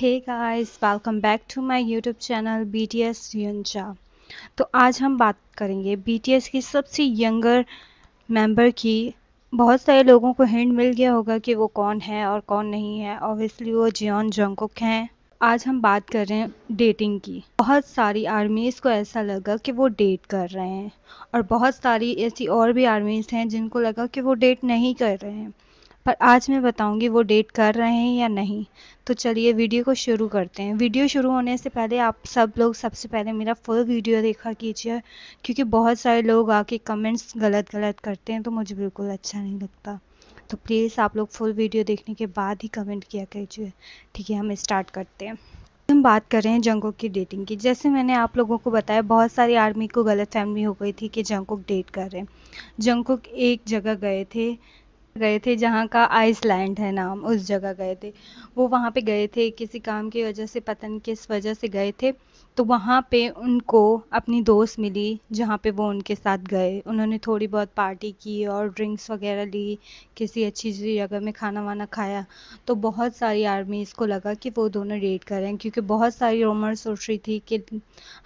hey guys welcome back to my YouTube channel B T S तो आज हम बात करेंगे बी टी एस की सबसे यंगर मेंबर की बहुत सारे लोगों को हिंट मिल गया होगा कि वो कौन है और कौन नहीं है ऑब्वियसली वो जियोन जोंगकुक हैं आज हम बात कर रहे हैं डेटिंग की बहुत सारी आर्मीज़ को ऐसा लगा कि वो डेट कर रहे हैं और बहुत सारी ऐसी और भी आर्मीज़ हैं जिनको लगा कि वो डेट नहीं कर रहे हैं पर आज मैं बताऊंगी वो डेट कर रहे हैं या नहीं तो चलिए वीडियो को शुरू करते हैं वीडियो शुरू होने से पहले आप सब लोग सबसे पहले मेरा फुल वीडियो देखा कीजिए क्योंकि बहुत सारे लोग आके कमेंट्स गलत गलत करते हैं तो मुझे बिल्कुल अच्छा नहीं लगता तो प्लीज़ आप लोग फुल वीडियो देखने के बाद ही कमेंट किया कीजिए ठीक है हम स्टार्ट करते हैं हम बात कर रहे हैं जंगों की डेटिंग की जैसे मैंने आप लोगों को बताया बहुत सारी आर्मी को गलत फहमी हो गई थी कि जंगकुक डेट कर रहे हैं जंगकुक एक जगह गए थे गए थे जहाँ का आइसलैंड है नाम उस जगह गए थे वो वहाँ पे गए थे किसी काम की वजह से पतन किस वजह से गए थे तो वहाँ पे उनको अपनी दोस्त मिली जहाँ पे वो उनके साथ गए उन्होंने थोड़ी बहुत पार्टी की और ड्रिंक्स वगैरह ली किसी अच्छी जगह में खाना वाना खाया तो बहुत सारी आर्मी इसको लगा कि वो दोनों डेट करें क्योंकि बहुत सारी रोमर सोच रही थी कि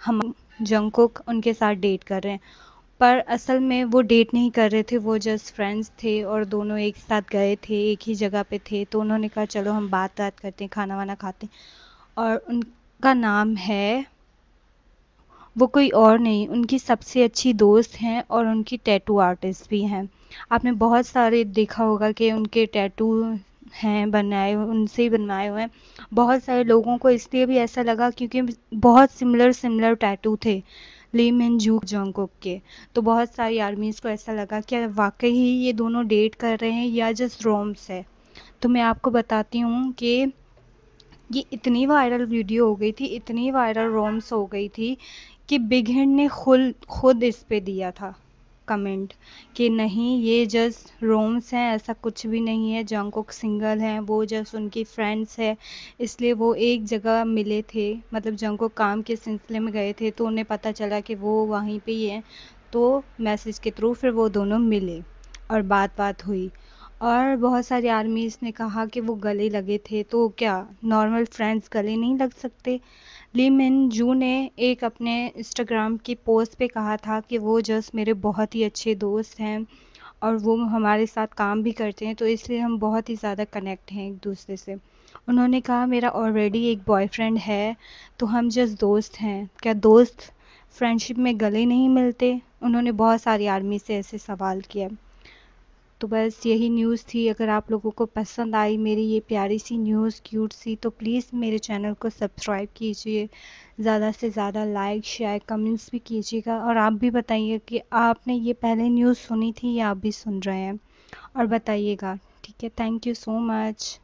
हम जंग उनके साथ डेट कर रहे हैं पर असल में वो डेट नहीं कर रहे थे वो जस्ट फ्रेंड्स थे और दोनों एक साथ गए थे एक ही जगह पे थे तो उन्होंने कहा चलो हम बात बात करते हैं खाना वाना खाते और उनका नाम है वो कोई और नहीं उनकी सबसे अच्छी दोस्त हैं और उनकी टैटू आर्टिस्ट भी हैं आपने बहुत सारे देखा होगा कि उनके टैटू हैं बनाए उनसे ही बनवाए हुए हैं बहुत सारे लोगों को इसलिए भी ऐसा लगा क्योंकि बहुत सिमिलर सिमिलर टैटू थे ली मिन जू जोंगकुक के तो बहुत सारी आर्मीज़ को ऐसा लगा कि वाकई ही ये दोनों डेट कर रहे हैं या जस्ट रोम्स है तो मैं आपको बताती हूँ कि ये इतनी वायरल वीडियो हो गई थी इतनी वायरल रोम्स हो गई थी कि बिग हिंड ने खुल खुद इस पे दिया था कमेंट कि नहीं ये जस्ट रोम्स हैं ऐसा कुछ भी नहीं है जंगकुक सिंगल हैं वो जस्ट उनकी फ्रेंड्स है इसलिए वो एक जगह मिले थे मतलब जंगकुक काम के सिलसिले में गए थे तो उन्हें पता चला कि वो वहीं पे ही हैं तो मैसेज के थ्रू फिर वो दोनों मिले और बात बात हुई और बहुत सारी आर्मीज़ ने कहा कि वो गले लगे थे तो क्या नॉर्मल फ्रेंड्स गले नहीं लग सकते ली मिन जू ने एक अपने इंस्टाग्राम की पोस्ट पे कहा था कि वो जस्ट मेरे बहुत ही अच्छे दोस्त हैं और वो हमारे साथ काम भी करते हैं तो इसलिए हम बहुत ही ज़्यादा कनेक्ट हैं एक दूसरे से उन्होंने कहा मेरा ऑलरेडी एक बॉयफ्रेंड है तो हम जस्ट दोस्त हैं क्या दोस्त फ्रेंडशिप में गले नहीं मिलते उन्होंने बहुत सारी आर्मी से ऐसे सवाल किया तो बस यही न्यूज़ थी अगर आप लोगों को पसंद आई मेरी ये प्यारी सी न्यूज़ क्यूट सी तो प्लीज़ मेरे चैनल को सब्सक्राइब कीजिए ज़्यादा से ज़्यादा लाइक शेयर कमेंट्स भी कीजिएगा और आप भी बताइए कि आपने ये पहले न्यूज़ सुनी थी या आप भी सुन रहे हैं और बताइएगा ठीक है थैंक यू सो मच